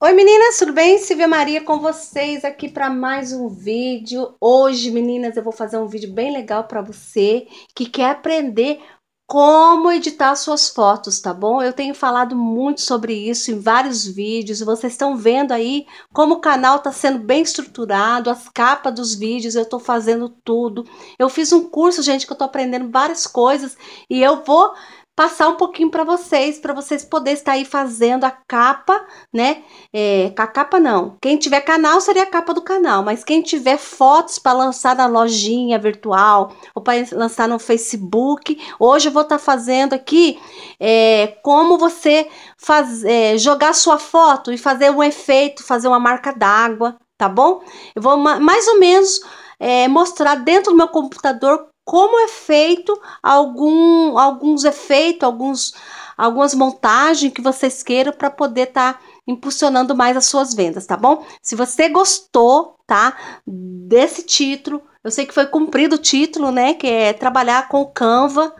Oi meninas, tudo bem? Silvia Maria com vocês aqui para mais um vídeo. Hoje, meninas, eu vou fazer um vídeo bem legal para você que quer aprender como editar suas fotos, tá bom? Eu tenho falado muito sobre isso em vários vídeos, vocês estão vendo aí como o canal está sendo bem estruturado, as capas dos vídeos, eu estou fazendo tudo. Eu fiz um curso, gente, que eu estou aprendendo várias coisas e eu vou passar um pouquinho para vocês, para vocês poderem estar aí fazendo a capa, né? É, a capa não. Quem tiver canal seria a capa do canal, mas quem tiver fotos para lançar na lojinha virtual ou para lançar no Facebook, hoje eu vou estar tá fazendo aqui é, como você faz, é, jogar sua foto e fazer um efeito, fazer uma marca d'água, tá bom? Eu vou mais ou menos é, mostrar dentro do meu computador como é feito algum, alguns efeitos, alguns, algumas montagens que vocês queiram para poder estar tá impulsionando mais as suas vendas, tá bom? Se você gostou, tá, desse título, eu sei que foi cumprido o título, né, que é trabalhar com o Canva,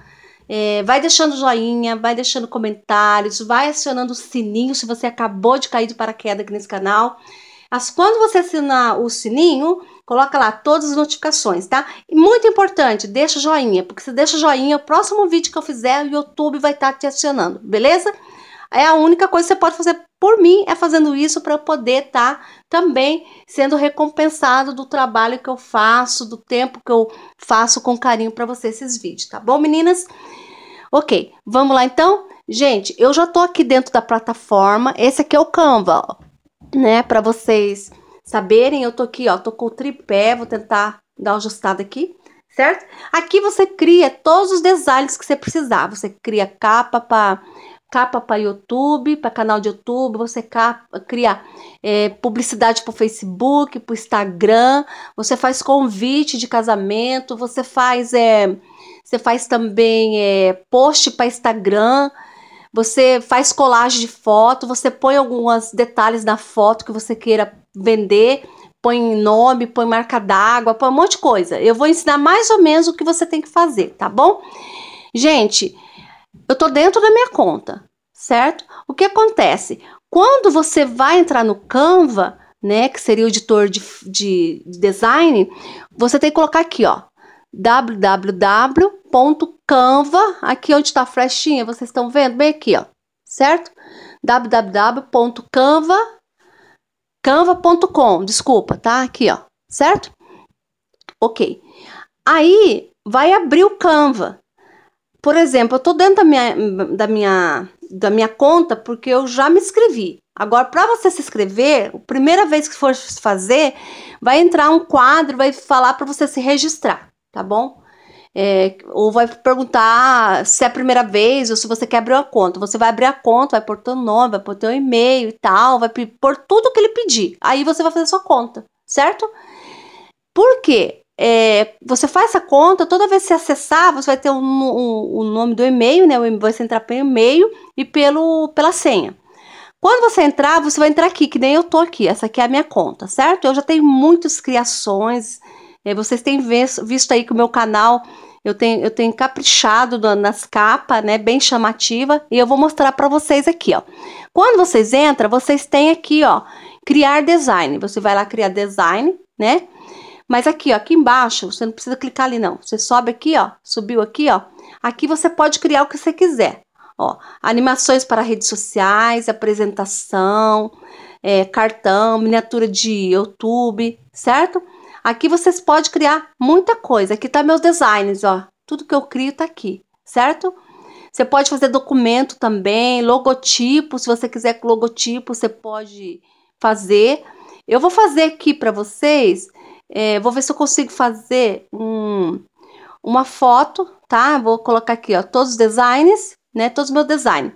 é, vai deixando joinha, vai deixando comentários, vai acionando o sininho se você acabou de cair do paraquedas aqui nesse canal. Mas quando você assinar o sininho, Coloca lá todas as notificações, tá? E muito importante, deixa joinha, porque se deixa joinha, o próximo vídeo que eu fizer, o YouTube vai estar tá te acionando, beleza? É a única coisa que você pode fazer por mim, é fazendo isso para eu poder estar tá também sendo recompensado do trabalho que eu faço, do tempo que eu faço com carinho para você esses vídeos, tá bom, meninas? Ok, vamos lá então? Gente, eu já tô aqui dentro da plataforma. Esse aqui é o Canva, ó, né? Para vocês saberem, eu tô aqui, ó, tô com o tripé, vou tentar dar uma ajustada aqui, certo? Aqui você cria todos os designs que você precisar, você cria capa para capa para YouTube, para canal de YouTube, você capa, cria é, publicidade para o Facebook, para o Instagram, você faz convite de casamento, você faz é, você faz também é, post para Instagram, você faz colagem de foto, você põe alguns detalhes na foto que você queira vender, põe nome, põe marca d'água, põe um monte de coisa. Eu vou ensinar mais ou menos o que você tem que fazer, tá bom? Gente, eu tô dentro da minha conta, certo? O que acontece? Quando você vai entrar no Canva, né, que seria o editor de, de design, você tem que colocar aqui, ó, www.canva, aqui onde está a flechinha, vocês estão vendo? Bem aqui, ó, certo? www.canva.com canva.com, desculpa, tá? Aqui, ó, certo? Ok. Aí vai abrir o Canva. Por exemplo, eu tô dentro da minha, da minha, da minha conta porque eu já me inscrevi. Agora, para você se inscrever, a primeira vez que for fazer, vai entrar um quadro, vai falar para você se registrar, tá bom? É, ou vai perguntar se é a primeira vez ou se você quer abrir uma conta. Você vai abrir a conta, vai pôr teu nome, vai pôr teu e-mail e tal, vai pôr tudo que ele pedir. Aí você vai fazer sua conta, certo? Por quê? É, você faz essa conta, toda vez que você acessar, você vai ter o um, um, um nome do e-mail, né? Você entrar pelo e-mail e pelo, pela senha. Quando você entrar, você vai entrar aqui, que nem eu tô aqui. Essa aqui é a minha conta, certo? Eu já tenho muitas criações, é, vocês têm visto aí que o meu canal eu tenho, eu tenho caprichado nas capas, né? Bem chamativa. E eu vou mostrar para vocês aqui, ó. Quando vocês entram, vocês têm aqui, ó, criar design. Você vai lá criar design, né? Mas aqui, ó, aqui embaixo, você não precisa clicar ali, não. Você sobe aqui, ó, subiu aqui, ó. Aqui você pode criar o que você quiser. Ó, animações para redes sociais, apresentação, é, cartão, miniatura de YouTube, certo? Aqui vocês podem criar muita coisa. Aqui tá meus designs, ó. Tudo que eu crio tá aqui, certo? Você pode fazer documento também, logotipo, se você quiser logotipo, você pode fazer. Eu vou fazer aqui para vocês, é, vou ver se eu consigo fazer um, uma foto, tá? Vou colocar aqui, ó, todos os designs, né? Todos os meus designs.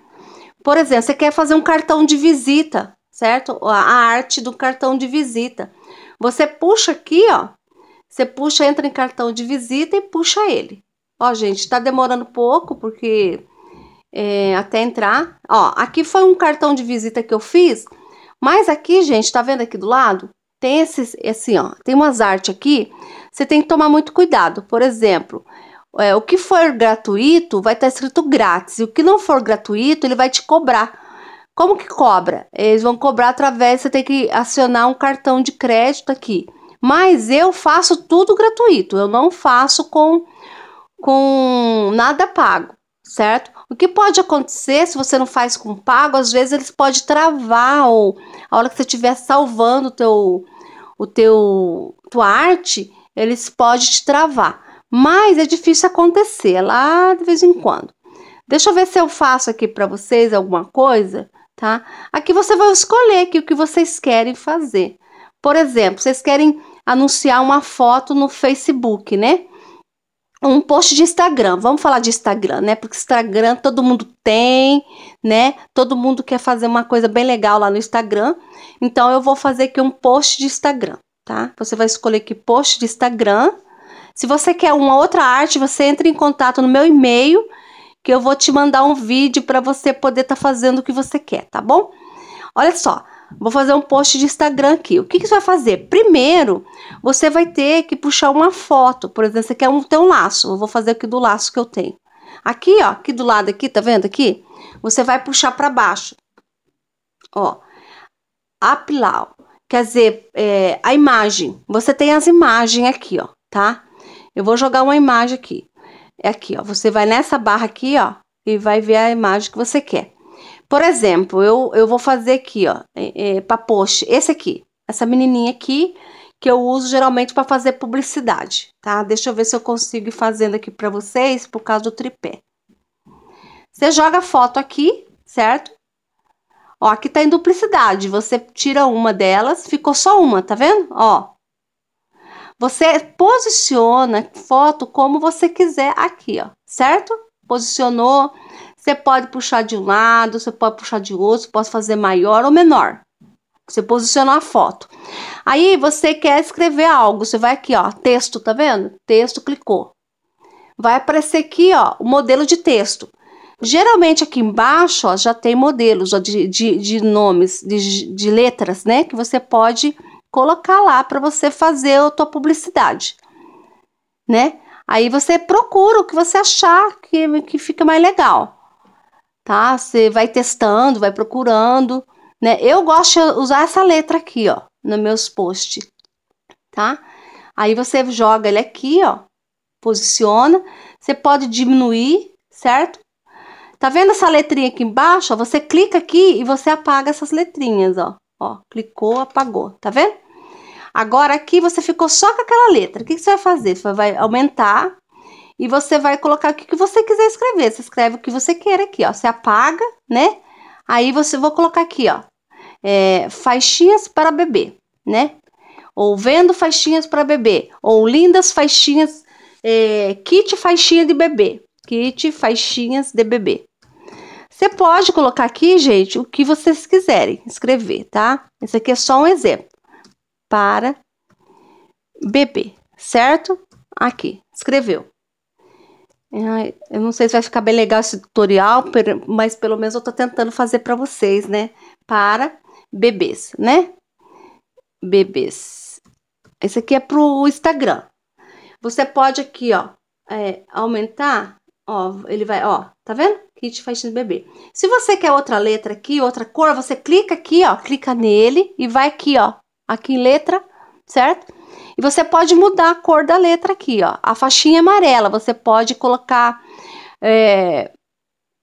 Por exemplo, você quer fazer um cartão de visita, certo? A arte do cartão de visita. Você puxa aqui, ó. Você puxa, entra em cartão de visita e puxa ele. Ó, gente, tá demorando pouco, porque é, até entrar. Ó, aqui foi um cartão de visita que eu fiz, mas aqui, gente, tá vendo aqui do lado? Tem esses, assim, ó, tem umas artes aqui, você tem que tomar muito cuidado. Por exemplo, é, o que for gratuito vai estar tá escrito grátis, e o que não for gratuito, ele vai te cobrar. Como que cobra? Eles vão cobrar através, você tem que acionar um cartão de crédito aqui. Mas eu faço tudo gratuito, eu não faço com, com nada pago, certo? O que pode acontecer se você não faz com pago, às vezes eles podem travar ou a hora que você estiver salvando o teu, o teu tua arte, eles podem te travar. Mas é difícil acontecer, é lá de vez em quando. Deixa eu ver se eu faço aqui para vocês alguma coisa tá? Aqui você vai escolher aqui o que vocês querem fazer. Por exemplo, vocês querem anunciar uma foto no Facebook, né? Um post de Instagram. Vamos falar de Instagram, né? Porque Instagram todo mundo tem, né? Todo mundo quer fazer uma coisa bem legal lá no Instagram. Então eu vou fazer aqui um post de Instagram, tá? Você vai escolher aqui post de Instagram. Se você quer uma outra arte, você entra em contato no meu e-mail que eu vou te mandar um vídeo para você poder estar tá fazendo o que você quer, tá bom? Olha só, vou fazer um post de Instagram aqui. O que, que você vai fazer? Primeiro, você vai ter que puxar uma foto. Por exemplo, você quer um, ter um laço. Eu vou fazer aqui do laço que eu tenho. Aqui, ó, aqui do lado aqui, tá vendo aqui? Você vai puxar para baixo. Ó, apilau. Quer dizer, é, a imagem. Você tem as imagens aqui, ó, tá? Eu vou jogar uma imagem aqui. É aqui, ó. Você vai nessa barra aqui, ó, e vai ver a imagem que você quer. Por exemplo, eu, eu vou fazer aqui, ó, é, é, esse aqui, essa menininha aqui, que eu uso geralmente para fazer publicidade, tá? Deixa eu ver se eu consigo ir fazendo aqui para vocês, por causa do tripé. Você joga a foto aqui, certo? Ó, aqui tá em duplicidade, você tira uma delas, ficou só uma, tá vendo? Ó, você posiciona foto como você quiser aqui, ó, certo? Posicionou, você pode puxar de um lado, você pode puxar de outro, pode fazer maior ou menor. Você posicionou a foto. Aí você quer escrever algo, você vai aqui, ó, texto, tá vendo? Texto, clicou. Vai aparecer aqui, ó, o modelo de texto. Geralmente aqui embaixo ó, já tem modelos ó, de, de, de nomes, de, de letras, né? Que você pode colocar lá para você fazer a tua publicidade, né? Aí você procura o que você achar que, que fica mais legal, tá? Você vai testando, vai procurando, né? Eu gosto de usar essa letra aqui, ó, nos meus posts, tá? Aí você joga ele aqui, ó, posiciona, você pode diminuir, certo? Tá vendo essa letrinha aqui embaixo? você clica aqui e você apaga essas letrinhas, ó. Ó, clicou, apagou, tá vendo? Agora aqui você ficou só com aquela letra. O que, que você vai fazer? Você vai aumentar e você vai colocar o que, que você quiser escrever. Você escreve o que você queira aqui, ó. Você apaga, né? Aí você vou colocar aqui, ó. É, faixinhas para bebê, né? Ou vendo faixinhas para bebê, ou lindas faixinhas, é, kit faixinha de bebê, kit faixinhas de bebê. Você pode colocar aqui, gente, o que vocês quiserem escrever, tá? Esse aqui é só um exemplo para bebê, certo? Aqui, escreveu. Eu não sei se vai ficar bem legal esse tutorial, mas pelo menos eu tô tentando fazer para vocês, né? Para bebês, né? Bebês. Esse aqui é pro Instagram. Você pode aqui, ó, é, aumentar, ó, ele vai, ó, tá vendo? Kit faixinha bebê. Se você quer outra letra aqui, outra cor, você clica aqui, ó, clica nele e vai aqui, ó, aqui letra, certo? E você pode mudar a cor da letra aqui, ó. A faixinha é amarela, você pode colocar é,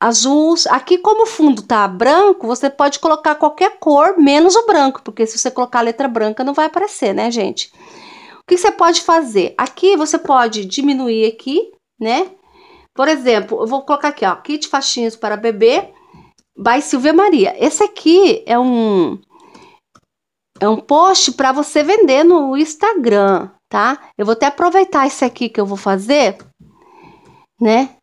azul. Aqui, como o fundo tá branco, você pode colocar qualquer cor, menos o branco, porque se você colocar a letra branca, não vai aparecer, né, gente? O que você pode fazer? Aqui, você pode diminuir aqui, né? Por exemplo, eu vou colocar aqui, ó, kit faixinhas para bebê, by Silvia Maria. Esse aqui é um é um post para você vender no Instagram, tá? Eu vou até aproveitar esse aqui que eu vou fazer, né?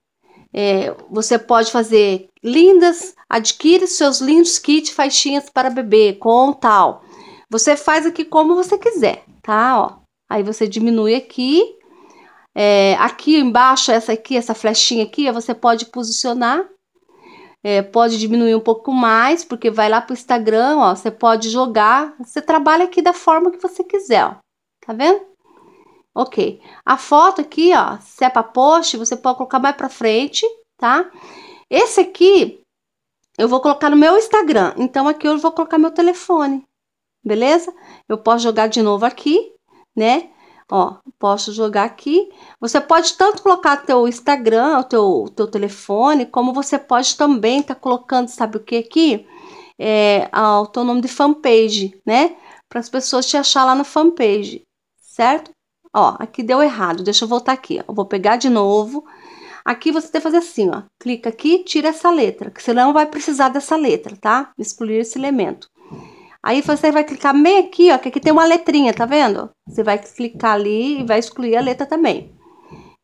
É, você pode fazer lindas, adquire seus lindos kits faixinhas para bebê com tal. Você faz aqui como você quiser, tá? Ó, aí você diminui aqui. É, aqui embaixo, essa aqui, essa flechinha aqui, você pode posicionar é, pode diminuir um pouco mais, porque vai lá para o Instagram, ó, você pode jogar, você trabalha aqui da forma que você quiser, ó, tá vendo? Ok, a foto aqui, ó, se é para post, você pode colocar mais para frente, tá? Esse aqui eu vou colocar no meu Instagram, então aqui eu vou colocar meu telefone, beleza? Eu posso jogar de novo aqui, né? Ó, posso jogar aqui. Você pode tanto colocar teu Instagram, o teu, teu telefone, como você pode também estar tá colocando, sabe o que aqui? É, o teu nome de fanpage, né? Para as pessoas te achar lá na fanpage, certo? Ó, aqui deu errado, deixa eu voltar aqui. Eu vou pegar de novo. Aqui você tem que fazer assim, ó. Clica aqui, tira essa letra, que senão vai precisar dessa letra, tá? Excluir esse elemento. Aí você vai clicar bem aqui, ó, que aqui tem uma letrinha, tá vendo? Você vai clicar ali e vai excluir a letra também.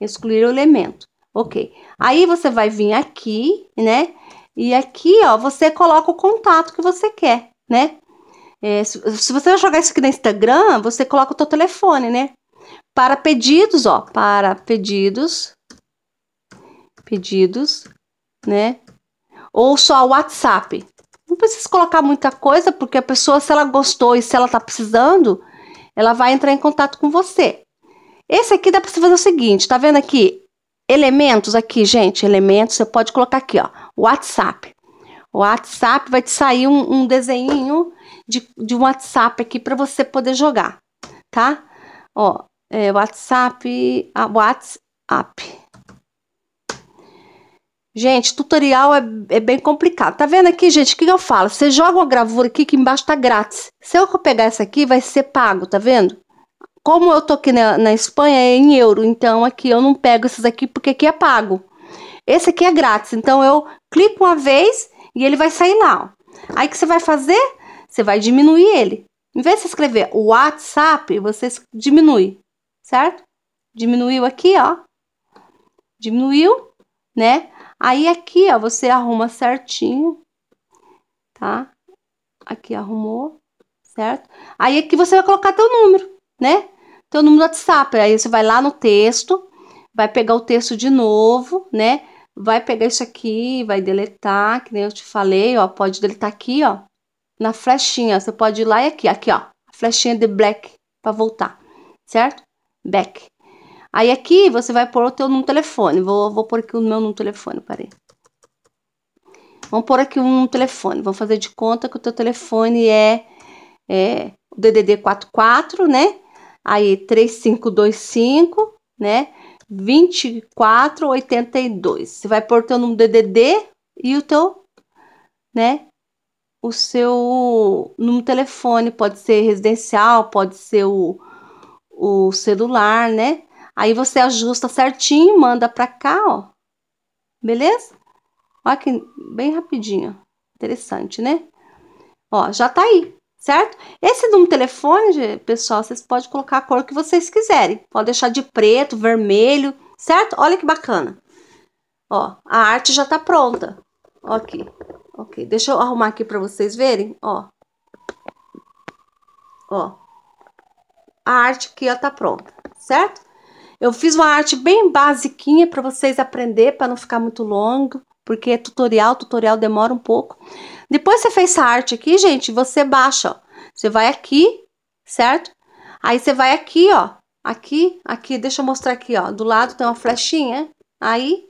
Excluir o elemento. Ok. Aí você vai vir aqui, né? E aqui, ó, você coloca o contato que você quer, né? É, se, se você jogar isso aqui no Instagram, você coloca o seu telefone, né? Para pedidos, ó, para pedidos, pedidos, né? Ou só WhatsApp, não precisa colocar muita coisa, porque a pessoa, se ela gostou e se ela tá precisando, ela vai entrar em contato com você. Esse aqui dá para você fazer o seguinte, tá vendo aqui? Elementos aqui, gente, elementos, você pode colocar aqui, ó, WhatsApp. WhatsApp vai te sair um, um desenho de, de um WhatsApp aqui para você poder jogar, tá? Ó, é, WhatsApp, a, WhatsApp. Gente, tutorial é, é, bem complicado. Tá vendo aqui, gente? O que, eu falo? Você joga uma gravura aqui que embaixo tá grátis. Se eu pegar essa aqui, vai ser pago, tá vendo? Como eu tô aqui na, na Espanha, é em euro. Então, aqui eu não pego esses aqui porque aqui é pago. Esse aqui é grátis. Então, eu clico uma vez e ele vai sair lá. Ó. Aí, o que você vai fazer? Você vai diminuir ele. Em vez de escrever WhatsApp, você diminui, certo? Diminuiu aqui, ó. Diminuiu, né? Aí aqui, ó, você arruma certinho, tá? Aqui arrumou, certo? Aí aqui você vai colocar teu número, né? Teu número do WhatsApp. Aí você vai lá no texto, vai pegar o texto de novo, né? Vai pegar isso aqui, vai deletar, que nem eu te falei, ó. Pode deletar aqui, ó, na flechinha. Você pode ir lá e aqui, aqui, ó. A flechinha de black, para voltar, certo? Back. Aí aqui você vai pôr o teu num telefone. Vou, vou pôr aqui o meu num telefone, parei. Vamos pôr aqui um telefone. Vamos fazer de conta que o teu telefone é, é o DDD 44, né? Aí 3525, né? 2482. Você vai pôr o teu num DDD e o teu, né? O seu num telefone pode ser residencial, pode ser o, o celular, né? Aí você ajusta certinho, manda pra cá, ó. Beleza? Olha que bem rapidinho. Interessante, né? Ó, já tá aí, certo? Esse de um telefone, pessoal, vocês podem colocar a cor que vocês quiserem. Pode deixar de preto, vermelho, certo? Olha que bacana. Ó, a arte já tá pronta. Ó aqui. Ok, deixa eu arrumar aqui para vocês verem, ó. Ó. A arte aqui, ó, tá pronta, certo? Eu fiz uma arte bem basiquinha para vocês aprender, para não ficar muito longo, porque é tutorial, tutorial demora um pouco. Depois você fez essa arte aqui, gente, você baixa, ó. Você vai aqui, certo? Aí você vai aqui, ó, aqui, aqui, deixa eu mostrar aqui, ó, do lado tem uma flechinha, aí,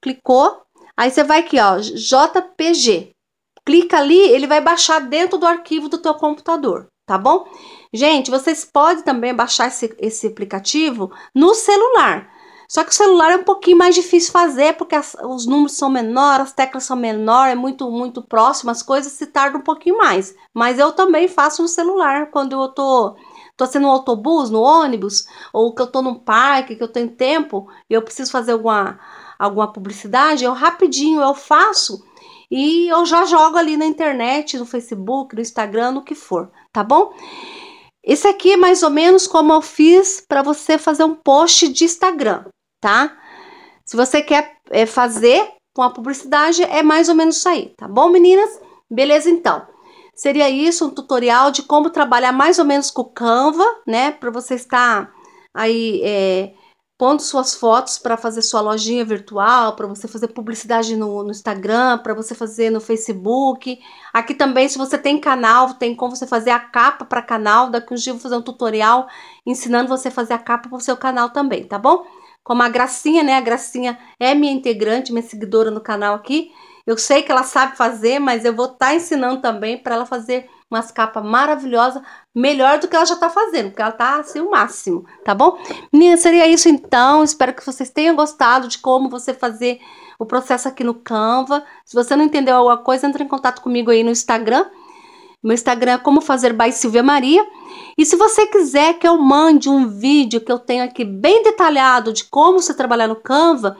clicou, aí você vai aqui, ó, JPG. Clica ali, ele vai baixar dentro do arquivo do teu computador, tá bom? Gente, vocês podem também baixar esse, esse aplicativo no celular. Só que o celular é um pouquinho mais difícil fazer, porque as, os números são menores, as teclas são menores, é muito, muito próximo, as coisas se tardam um pouquinho mais. Mas eu também faço no celular, quando eu tô, tô sendo no autobus, no ônibus, ou que eu tô num parque, que eu tenho tempo, e eu preciso fazer alguma, alguma publicidade, eu rapidinho eu faço e eu já jogo ali na internet, no Facebook, no Instagram, no que for, tá bom? Esse aqui é mais ou menos como eu fiz para você fazer um post de Instagram, tá? Se você quer é, fazer com a publicidade, é mais ou menos isso aí, tá bom, meninas? Beleza, então. Seria isso um tutorial de como trabalhar mais ou menos com o Canva, né? Para você estar aí é, pondo suas fotos para fazer sua lojinha virtual, para você fazer publicidade no, no Instagram, para você fazer no Facebook. Aqui também, se você tem canal, tem como você fazer a capa para canal. Daqui uns dias vou fazer um tutorial ensinando você a fazer a capa para o seu canal também, tá bom? Como a Gracinha, né? A Gracinha é minha integrante, minha seguidora no canal aqui. Eu sei que ela sabe fazer, mas eu vou estar tá ensinando também para ela fazer umas capas maravilhosas, melhor do que ela já tá fazendo, porque ela tá assim o máximo, tá bom? Meninas, seria isso então. Espero que vocês tenham gostado de como você fazer o processo aqui no Canva. Se você não entendeu alguma coisa, entre em contato comigo aí no Instagram. Meu Instagram é como fazer by Silvia Maria. E se você quiser que eu mande um vídeo que eu tenho aqui bem detalhado de como você trabalhar no Canva,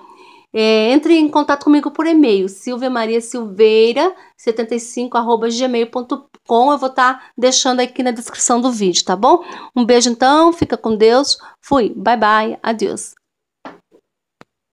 é, entre em contato comigo por e-mail, silviamariasilveira75.gmail.com. Eu vou estar tá deixando aqui na descrição do vídeo, tá bom? Um beijo então, fica com Deus. Fui, bye bye, adeus.